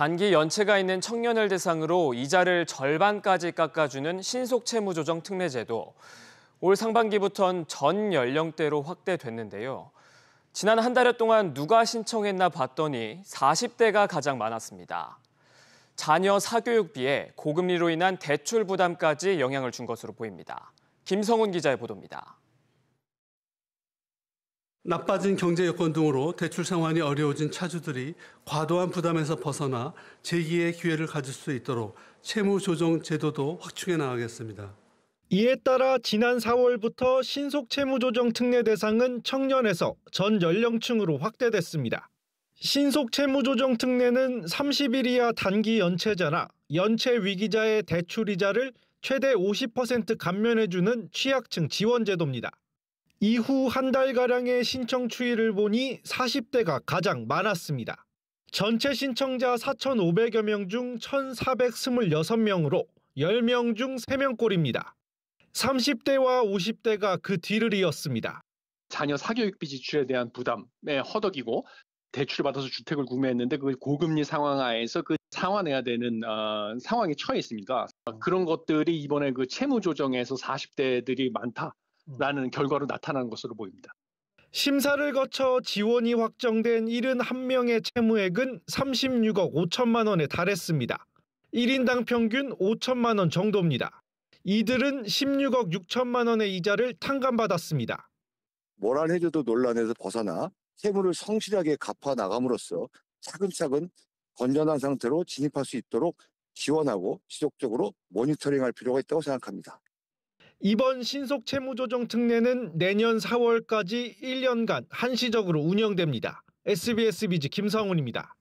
단기 연체가 있는 청년을 대상으로 이자를 절반까지 깎아주는 신속채무조정 특례제도. 올 상반기부터는 전 연령대로 확대됐는데요. 지난 한 달여 동안 누가 신청했나 봤더니 40대가 가장 많았습니다. 자녀 사교육비에 고금리로 인한 대출 부담까지 영향을 준 것으로 보입니다. 김성훈 기자의 보도입니다. 나빠진 경제 여건 등으로 대출 상환이 어려워진 차주들이 과도한 부담에서 벗어나 재기의 기회를 가질 수 있도록 채무 조정 제도도 확충해 나가겠습니다. 이에 따라 지난 4월부터 신속 채무 조정 특례 대상은 청년에서 전 연령층으로 확대됐습니다. 신속 채무 조정 특례는 30일 이하 단기 연체자나 연체 위기자의 대출 이자를 최대 50% 감면해 주는 취약층 지원 제도입니다. 이후 한 달가량의 신청 추이를 보니 40대가 가장 많았습니다. 전체 신청자 4,500여 명 중 1,426명으로 10명 중 3명꼴입니다. 30대와 50대가 그 뒤를 이었습니다. 자녀 사교육비 지출에 대한 부담에 허덕이고 대출을 받아서 주택을 구매했는데 그 고금리 상황 하에서 그 상환해야 되는 어, 상황에 처해 있습니다. 그런 것들이 이번에 그 채무 조정에서 40대들이 많다. 음. 라는 결과로 나타난 것으로 보입니다. 심사를 거쳐 지원이 확정된 71명의 채무액은 36억 5천만 원에 달했습니다. 1인당 평균 5천만 원 정도입니다. 이들은 16억 6천만 원의 이자를 탕감받았습니다. 모란 해저도 논란에서 벗어나 채무를 성실하게 갚아 나감으로써 차근차근 건전한 상태로 진입할 수 있도록 지원하고 지속적으로 모니터링할 필요가 있다고 생각합니다. 이번 신속 채무조정 특례는 내년 4월까지 1년간 한시적으로 운영됩니다. SBS 비즈 김성훈입니다.